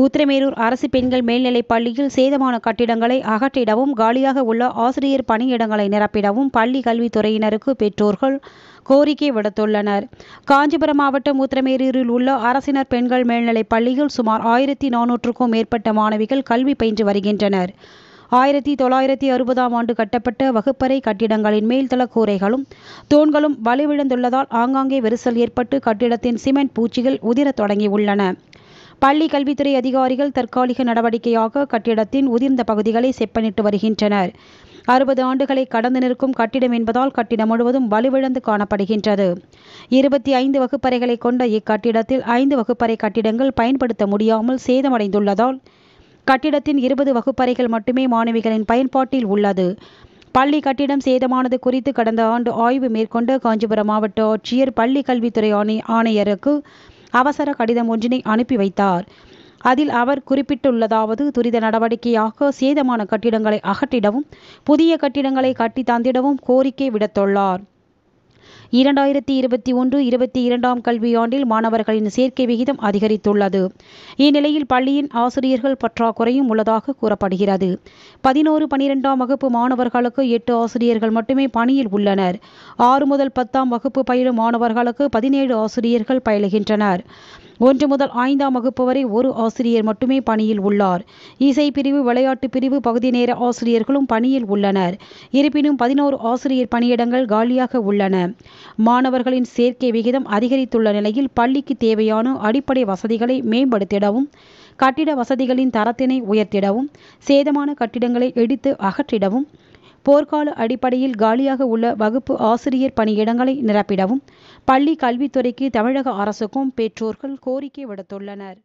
ஊத்திரமேரூர் அரசு பெண்கள் மேல்நிலைப் பள்ளியில் சேதமான கட்டிடங்களை அகற்றிடவும் காலியாக உள்ள ஆசிரியர் பணியிடங்களை நிரப்பிடவும் பள்ளி கல்வித்துறையினருக்கு பெற்றோர்கள் கோரிக்கை விடுத்துள்ளனர் காஞ்சிபுரம் மாவட்டம் ஊத்திரமேரூரில் உள்ள அரசினர் பெண்கள் மேல்நிலைப் பள்ளியில் சுமார் ஆயிரத்தி நானூற்றுக்கும் மேற்பட்ட மாணவிகள் கல்வி பயின்று வருகின்றனர் ஆயிரத்தி தொள்ளாயிரத்தி அறுபதாம் ஆண்டு கட்டப்பட்ட வகுப்பறை கட்டிடங்களின் மேல்தள கூரைகளும் தூண்களும் வலுவிழந்துள்ளதால் ஆங்காங்கே விரிசல் ஏற்பட்டு கட்டிடத்தின் சிமெண்ட் பூச்சிகள் உதிரத் தொடங்கியுள்ளன பள்ளி கல்வித்துறை அதிகாரிகள் தற்காலிக நடவடிக்கையாக கட்டிடத்தின் உதிர்ந்த பகுதிகளை செப்பனிட்டு வருகின்றனர் அறுபது ஆண்டுகளை கடந்து நிற்கும் கட்டிடம் என்பதால் கட்டிடம் முழுவதும் வலுவிழந்து காணப்படுகின்றது இருபத்தி ஐந்து வகுப்பறைகளை கொண்ட இக்கட்டிடத்தில் ஐந்து வகுப்பறை கட்டிடங்கள் பயன்படுத்த முடியாமல் சேதமடைந்துள்ளதால் கட்டிடத்தின் இருபது வகுப்பறைகள் மட்டுமே மாணவிகளின் பயன்பாட்டில் உள்ளது பள்ளி கட்டிடம் சேதமானது குறித்து கடந்த ஆண்டு ஆய்வு மேற்கொண்ட காஞ்சிபுரம் மாவட்ட ஆட்சியர் பள்ளி கல்வித்துறை ஆணை ஆணையருக்கு அவசர கடிதம் ஒன்றினை அனுப்பி வைத்தார் அதில் அவர் குறிப்பிட்டுள்ளதாவது துரித நடவடிக்கையாக சேதமான கட்டிடங்களை அகற்றிடவும் புதிய கட்டிடங்களை கட்டி தந்திடவும் கோரிக்கை விடுத்துள்ளார் இரண்டாயிரத்தி இருபத்தி ஒன்று இருபத்தி இரண்டாம் கல்வியாண்டில் மாணவர்களின் சேர்க்கை விகிதம் அதிகரித்துள்ளது இந்நிலையில் பள்ளியின் ஆசிரியர்கள் பற்றாக்குறையும் உள்ளதாக கூறப்படுகிறது பதினோரு பனிரெண்டாம் வகுப்பு மாணவர்களுக்கு எட்டு ஆசிரியர்கள் மட்டுமே பணியில் உள்ளனர் ஆறு முதல் பத்தாம் வகுப்பு பயிலும் மாணவர்களுக்கு பதினேழு ஆசிரியர்கள் பயிலுகின்றனர் ஒன்று முதல் ஐந்தாம் வகுப்பு வரை ஒரு ஆசிரியர் மட்டுமே பணியில் உள்ளார் இசை பிரிவு விளையாட்டு பிரிவு பகுதி நேர ஆசிரியர்களும் பணியில் உள்ளனர் இருப்பினும் பதினோரு ஆசிரியர் பணியிடங்கள் காலியாக உள்ளன மாணவர்களின் சேர்க்கை விகிதம் அதிகரித்துள்ள நிலையில் பள்ளிக்கு தேவையான அடிப்படை வசதிகளை மேம்படுத்திடவும் கட்டிட வசதிகளின் தரத்தினை உயர்த்திடவும் சேதமான கட்டிடங்களை எடுத்து அகற்றிடவும் போர்க்கால அடிப்படையில் காலியாக உள்ள வகுப்பு ஆசிரியர் பணியிடங்களை நிரப்பிடவும் பள்ளி கல்வித்துறைக்கு தமிழக அரசுக்கும் பெற்றோர்கள் கோரிக்கை விடுத்துள்ளனர்